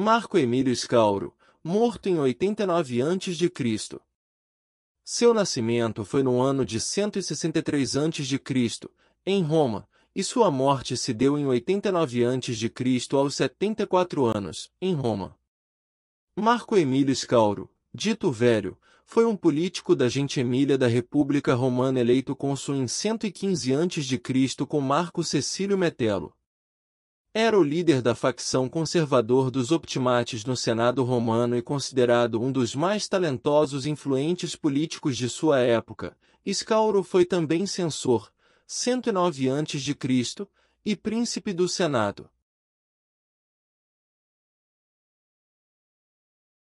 Marco Emílio Escauro, morto em 89 a.C. Seu nascimento foi no ano de 163 a.C., em Roma, e sua morte se deu em 89 a.C. aos 74 anos, em Roma. Marco Emílio Escauro, dito Velho, foi um político da gente Emília da República Romana eleito cônsul em 115 a.C. com Marco Cecílio Metelo era o líder da facção conservador dos Optimates no Senado romano e considerado um dos mais talentosos e influentes políticos de sua época. Escauro foi também censor, 109 a.C., e príncipe do Senado.